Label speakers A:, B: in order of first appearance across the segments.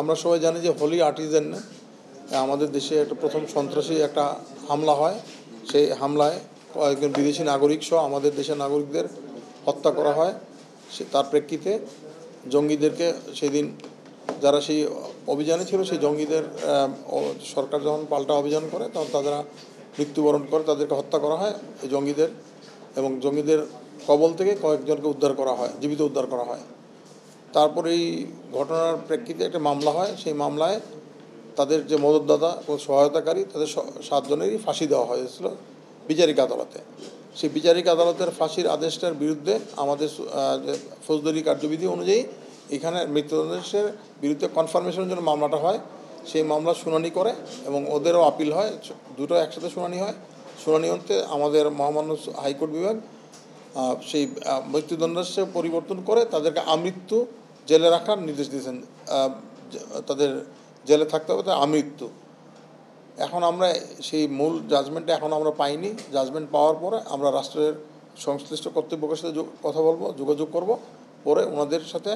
A: আমরা সবাই জানি যে হোলি আর্টিজেন আমাদের দেশে একটা প্রথম সন্ত্রাসী একটা হামলা হয় সেই হামলায় কয়েকজন বিদেশি নাগরিক সহ আমাদের দেশের নাগরিকদের হত্যা করা হয় সে তার প্রেক্ষিতে জঙ্গিদেরকে সেদিন যারা সেই অভিযানে ছিল সেই জঙ্গিদের সরকার যখন পাল্টা অভিযান করে তখন তারা মৃত্যুবরণ করে তাদেরকে হত্যা করা হয় এই জঙ্গিদের এবং জঙ্গিদের কবল থেকে কয়েকজনকে উদ্ধার করা হয় জীবিত উদ্ধার করা হয় তারপর এই ঘটনার প্রেক্ষিতে একটা মামলা হয় সেই মামলায় তাদের যে মদতদাতা ও সহায়তাকারী তাদের সাতজনেরই ফাঁসি দেওয়া হয়েছিল বিচারিক আদালতে সেই বিচারিক আদালতের ফাঁসির আদেশটার বিরুদ্ধে আমাদের ফৌজদারি কার্যবিধি অনুযায়ী এখানে মৃত্যুদণ্ডের বিরুদ্ধে কনফার্মেশনের জন্য মামলাটা হয় সেই মামলা শুনানি করে এবং ওদেরও আপিল হয় দুটো একসাথে শুনানি হয় শুনানি হতে আমাদের মহামান্য হাইকোর্ট বিভাগ সেই মৃত্যুদণ্ডাদেশে পরিবর্তন করে তাদেরকে আমৃত্যু জেলে রাখার নির্দেশ দিয়েছেন তাদের জেলে থাকতে হবে তাদের আমৃত্যু এখন আমরা সেই মূল জাজমেন্টটা এখন আমরা পাইনি জাজমেন্ট পাওয়ার পরে আমরা রাষ্ট্রের সংশ্লিষ্ট কর্তৃপক্ষের সাথে কথা বলবো যোগাযোগ করব পরে ওনাদের সাথে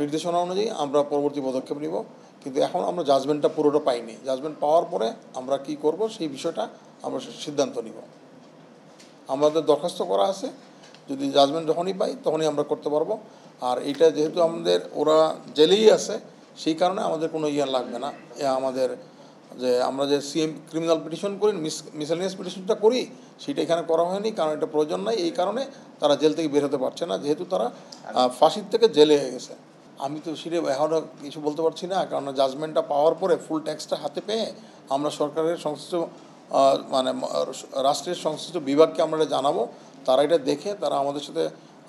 A: নির্দেশনা অনুযায়ী আমরা পরবর্তী পদক্ষেপ নিব কিন্তু এখন আমরা জাজমেন্টটা পুরোটা পাইনি জাজমেন্ট পাওয়ার পরে আমরা কি করব সেই বিষয়টা আমরা সিদ্ধান্ত নিব আমাদের দরখাস্ত করা আছে যদি জাজমেন্ট যখনই পাই তখনই আমরা করতে পারবো আর এটা যেহেতু আমাদের ওরা জেলেই আছে সেই কারণে আমাদের কোনো ইয়ে লাগবে না আমাদের যে আমরা যে সিএম ক্রিমিনাল পিটিশন করি মিস মিসেলিনিয়াস পিটিশনটা করি সেটা এখানে করা হয়নি কারণ এটা প্রয়োজন নাই এই কারণে তারা জেল থেকে বের হতে পারছে না যেহেতু তারা ফাঁসির থেকে জেলে হয়ে গেছে আমি তো সেটা এখনও কিছু বলতে পারছি না কারণ জাজমেন্টটা পাওয়ার পরে ফুল ট্যাক্সটা হাতে পেয়ে আমরা সরকারের সংশ্লিষ্ট মানে রাষ্ট্রের সংশ্লিষ্ট বিভাগকে আমরা জানাবো তারা এটা দেখে তারা আমাদের সাথে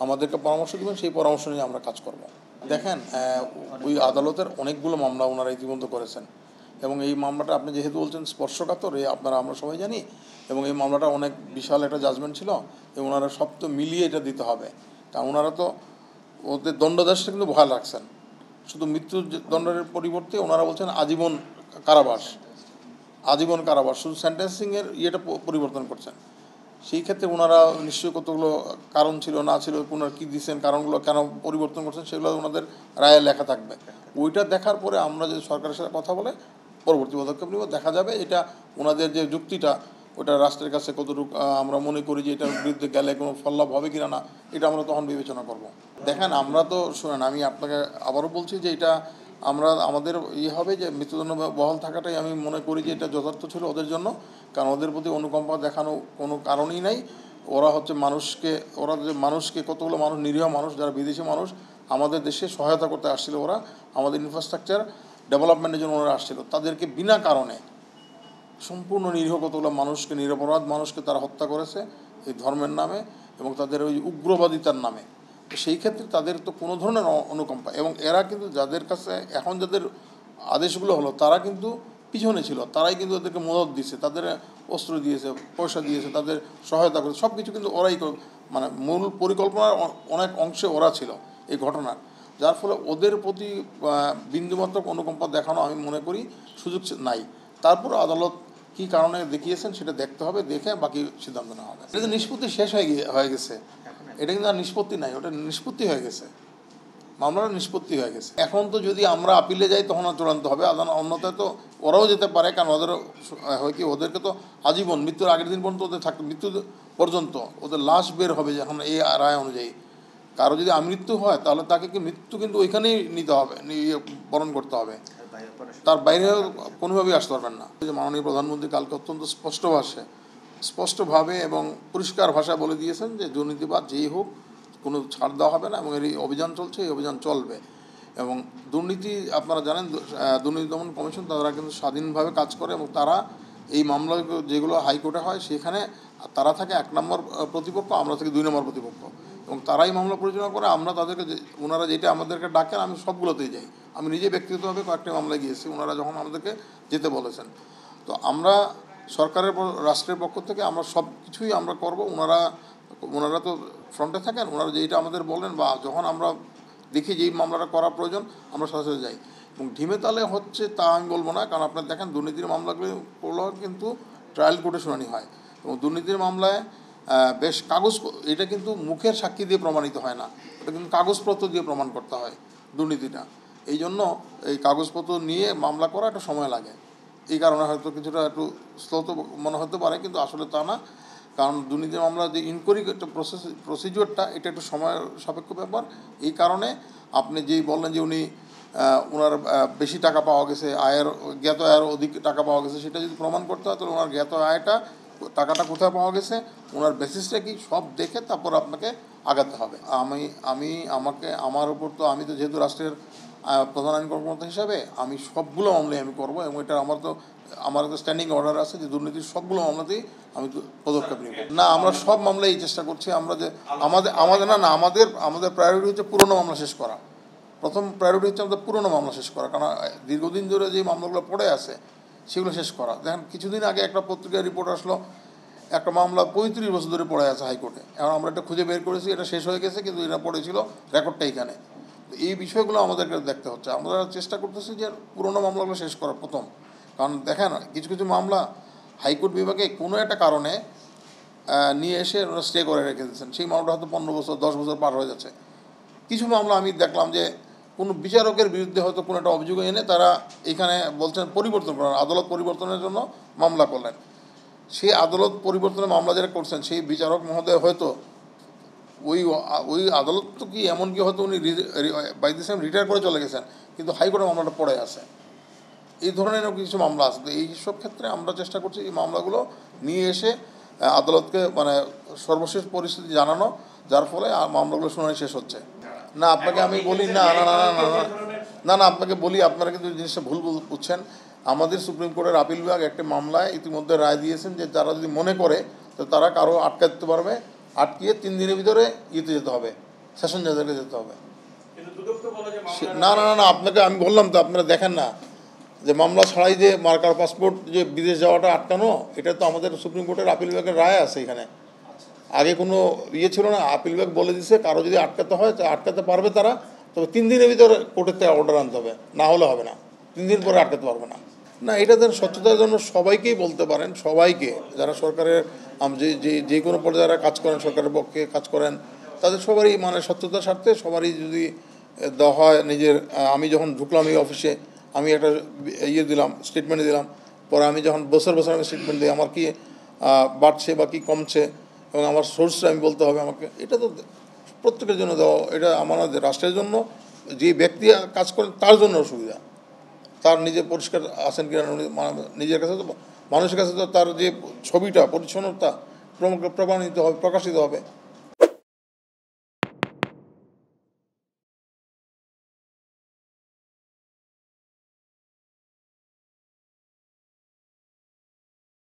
A: আমাদেরকে পরামর্শ দেবেন সেই পরামর্শ নিয়ে আমরা কাজ করব দেখেন ওই আদালতের অনেকগুলো মামলা ওনারা ইতিমধ্যে করেছেন এবং এই মামলাটা আপনি যেহেতু বলছেন স্পর্শকাতর এই আপনারা আমরা সবাই জানি এবং এই মামলাটা অনেক বিশাল একটা জাজমেন্ট ছিল এবং ওনারা সব তো মিলিয়ে এটা দিতে হবে কারণ ওনারা তো ওদের দণ্ডদাসটা কিন্তু ভয় রাখছেন শুধু মৃত্যুদণ্ডের পরিবর্তে ওনারা বলছেন আজীবন কারাবাস আজীবন কারাবাস শুধু সেন্টেন্সিংয়ের ইয়েটা পরিবর্তন করছেন সেই ক্ষেত্রে ওনারা নিশ্চয়ই কতগুলো কারণ ছিল না ছিল ওনারা কী দিচ্ছেন কারণগুলো কেন পরিবর্তন করছেন সেগুলো ওনাদের রায়ে লেখা থাকবে ওইটা দেখার পরে আমরা যদি সরকারের সাথে কথা বলে পরবর্তী পদক্ষেপ নিব দেখা যাবে এটা ওনাদের যে যুক্তিটা ওটা রাষ্ট্রের কাছে কতটুকু আমরা মনে করি যে এটার বিরুদ্ধে গেলে কোনো ফললাভ হবে কিনা না এটা আমরা তখন বিবেচনা করব দেখেন আমরা তো শুনেন আমি আপনাকে আবারও বলছি যে এটা আমরা আমাদের ই ইয়ে হবে যে মৃত্যুদণ্ড বহাল থাকাটাই আমি মনে করি যে এটা যথার্থ ছিল ওদের জন্য কারণ ওদের প্রতি অনুকম্পা দেখানো কোনো কারণই নাই ওরা হচ্ছে মানুষকে ওরা যে মানুষকে কতগুলো মানুষ নিরীহ মানুষ যারা বিদেশি মানুষ আমাদের দেশে সহায়তা করতে আসছিল ওরা আমাদের ইনফ্রাস্ট্রাকচার ডেভেলপমেন্টের জন্য ওরা আসছিল তাদেরকে বিনা কারণে সম্পূর্ণ নিরীহ কতগুলো মানুষকে নিরপরাধ মানুষকে তারা হত্যা করেছে এই ধর্মের নামে এবং তাদের ওই উগ্রবাদিতার নামে সেই ক্ষেত্রে তাদের তো কোনো ধরনের অনুকম্পা এবং এরা কিন্তু যাদের কাছে এখন যাদের আদেশগুলো হলো তারা কিন্তু পিছনে ছিল তারাই কিন্তু ওদেরকে মদত দিয়েছে তাদের অস্ত্র দিয়েছে পয়সা দিয়েছে তাদের সহায়তা করেছে সব কিছু কিন্তু ওরাই মানে মূল পরিকল্পনার অনেক অংশে ওরা ছিল এই ঘটনার যার ফলে ওদের প্রতি বিন্দুমাত্র অনুকম্পা দেখানো আমি মনে করি সুযোগ নাই তারপর আদালত কি কারণে দেখিয়েছেন সেটা দেখতে হবে দেখে বাকি সিদ্ধান্ত নেওয়া হবে এটা নিষ্পত্তি শেষ হয়ে গিয়ে হয়ে গেছে এটা কিন্তু আর নিষ্পত্তি নাই ওটা নিষ্পত্তি হয়ে গেছে মামলাটা নিষ্পত্তি হয়ে গেছে এখন তো যদি আমরা আপিলে যাই তখন চূড়ান্ত হবে অন্যথায় তো ওরাও যেতে পারে কারণ ওদের হয় কি ওদেরকে তো আজীবন মৃত্যুর আগের দিন পর্যন্ত ওদের থাকতে মৃত্যু পর্যন্ত ওদের লাশ বের হবে যখন এই রায় অনুযায়ী কারো যদি আমৃত্যু হয় তাহলে তাকে কি মৃত্যু কিন্তু ওইখানেই নিতে হবে ইয়ে, বরণ করতে হবে তার বাইরে কোনোভাবেই আসতে পারবেন না মাননীয় প্রধানমন্ত্রী কালকে অত্যন্ত স্পষ্ট ভাষায় স্পষ্টভাবে এবং পরিষ্কার ভাষা বলে দিয়েছেন যে দুর্নীতিবাদ যেই হোক কোনো ছাড় দেওয়া হবে না এবং এর এই অভিযান চলছে এই অভিযান চলবে এবং দুর্নীতি আপনারা জানেন দুর্নীতি দমন কমিশন তারা কিন্তু স্বাধীনভাবে কাজ করে এবং তারা এই মামলা যেগুলো হাইকোর্টে হয় সেখানে তারা থাকে এক নম্বর প্রতিপক্ষ আমরা থাকি দুই নম্বর প্রতিপক্ষ এবং তারাই মামলা পরিচালনা করে আমরা তাদেরকে ওনারা যেটা আমাদেরকে ডাকেন আমি সবগুলোতেই যাই আমি নিজে ব্যক্তিগতভাবে কয়েকটি মামলায় গিয়েছি ওনারা যখন আমাদেরকে যেতে বলেছেন তো আমরা সরকারের রাষ্ট্রের পক্ষ থেকে আমরা সব কিছুই আমরা করব ওনারা ওনারা তো ফ্রন্টে থাকেন ওনারা যেইটা আমাদের বলেন বা যখন আমরা দেখি যে এই মামলাটা করা প্রয়োজন আমরা সাথে যাই এবং ঢিমে হচ্ছে তা আমি বলবো না কারণ আপনার দেখেন দুর্নীতির মামলাগুলি করলেও কিন্তু ট্রায়াল কোর্টে শুনানি হয় এবং দুর্নীতির মামলায় বেশ কাগজ এটা কিন্তু মুখের সাক্ষী দিয়ে প্রমাণিত হয় না এটা কিন্তু কাগজপত্র দিয়ে প্রমাণ করতে হয় দুর্নীতিটা এই জন্য এই কাগজপত্র নিয়ে মামলা করা একটা সময় লাগে এই কারণে হয়তো কিছুটা একটু স্লো তো মনে হতে পারে কিন্তু আসলে তা না কারণ দুর্নীতি মামলা যে ইনকোয়ারি একটা প্রসেস প্রসিজিওরটা এটা একটু সময় সাপেক্ষ ব্যাপার এই কারণে আপনি যেই বললেন যে উনি ওনার বেশি টাকা পাওয়া গেছে আয়ের জ্ঞাত আয়ের অধিক টাকা পাওয়া গেছে সেটা যদি প্রমাণ করতে হয় তাহলে ওনার জ্ঞাত আয়টা টাকাটা কোথায় পাওয়া গেছে ওনার বেসিসটা কি সব দেখে তারপর আপনাকে আগাতে হবে আমি আমি আমাকে আমার উপর তো আমি তো যেহেতু রাষ্ট্রের প্রধান আইন কর্মকর্তা হিসাবে আমি সবগুলো মামলাই আমি করবো এবং এটা আমার তো আমার তো স্ট্যান্ডিং অর্ডার আছে যে দুর্নীতির সবগুলো মামলাতেই আমি পদক্ষেপ নিব না আমরা সব মামলাই চেষ্টা করছি আমরা যে আমাদের আমাদের না না আমাদের আমাদের প্রায়োরিটি হচ্ছে পুরনো মামলা শেষ করা প্রথম প্রায়োরিটি হচ্ছে আমাদের পুরনো মামলা শেষ করা কারণ দীর্ঘদিন ধরে যে মামলাগুলো পড়ে আছে সেগুলো শেষ করা দেখেন কিছুদিন আগে একটা পত্রিকায় রিপোর্ট আসলো একটা মামলা পঁয়ত্রিশ বছর ধরে পড়ে আছে হাইকোর্টে এখন আমরা এটা খুঁজে বের করেছি এটা শেষ হয়ে গেছে কিন্তু এটা পড়েছিল রেকর্ডটা এখানে এই বিষয়গুলো আমাদেরকে দেখতে হচ্ছে আমরা চেষ্টা করতেছি যে পুরোনো মামলাগুলো শেষ করা প্রথম কারণ দেখেন কিছু কিছু মামলা হাইকোর্ট বিভাগে কোনো একটা কারণে নিয়ে এসে ওরা স্টে করে রেখে দিয়েছেন সেই মামলাটা হয়তো পনেরো বছর দশ বছর পার হয়ে যাচ্ছে কিছু মামলা আমি দেখলাম যে কোনো বিচারকের বিরুদ্ধে হয়তো কোনো একটা অভিযোগ এনে তারা এখানে বলছেন পরিবর্তন করেন আদালত পরিবর্তনের জন্য মামলা করলেন সেই আদালত পরিবর্তনের মামলা যারা করছেন সেই বিচারক মহোদয় হয়তো ওই ওই আদালত তো কি এমনকি হয়তো উনি বাই দিস রিটায়ার করে চলে গেছেন কিন্তু হাইকোর্টে মামলাটা পড়ে আছে এই ধরনের কিছু মামলা আছে এই সব ক্ষেত্রে আমরা চেষ্টা করছি এই মামলাগুলো নিয়ে এসে আদালতকে মানে সর্বশেষ পরিস্থিতি জানানো যার ফলে মামলাগুলো শুনানি শেষ হচ্ছে না আপনাকে আমি বলি না না না না না না না আপনাকে বলি আপনারা কিন্তু জিনিসটা ভুল বুঝছেন আমাদের সুপ্রিম কোর্টের আপিল বিভাগ একটি মামলায় ইতিমধ্যে রায় দিয়েছেন যে যারা যদি মনে করে তো তারা কারো আটকাতে পারবে আটকিয়ে তিন দিনের ভিতরে ইয়েতে যেতে হবে সেশন জাজকে যেতে হবে না না না আপনাকে আমি বললাম তো আপনারা দেখেন না যে মামলা ছাড়াই যে মার্কার পাসপোর্ট যে বিদেশ যাওয়াটা আটকানো এটা তো আমাদের সুপ্রিম কোর্টের আপিল বিভাগের রায় আছে এখানে আচ্ছা। আগে কোনো ইয়ে ছিল না আপিল বিভাগ বলে দিছে কারো যদি আটকাতে হয় তা আটকাতে পারবে তারা তবে তিন দিনের ভিতরে কোর্টের থেকে অর্ডার আনতে হবে না হলে হবে না তিন দিন পরে আটকাতে পারবে না না এটা যেন স্বচ্ছতার জন্য সবাইকেই বলতে পারেন সবাইকে যারা সরকারের যে যে যে কোনো পর্যায়ে যারা কাজ করেন সরকারের পক্ষে কাজ করেন তাদের সবারই মানে স্বচ্ছতার স্বার্থে সবারই যদি দেওয়া হয় নিজের আমি যখন ঢুকলাম এই অফিসে আমি একটা ইয়ে দিলাম স্টেটমেন্ট দিলাম পরে আমি যখন বছর বছর আমি স্টেটমেন্ট দিই আমার কী বাড়ছে বা কী কমছে এবং আমার সোর্স আমি বলতে হবে আমাকে এটা তো প্রত্যেকের জন্য দেওয়া এটা আমাদের রাষ্ট্রের জন্য যে ব্যক্তি কাজ করেন তার জন্য সুবিধা তার নিজে পরিষ্কার আসেন কিনা নিজের কাছে তো মানুষের কাছে তো তার যে ছবিটা পরিচ্ছন্নতা প্রমাণিত হবে প্রকাশিত হবে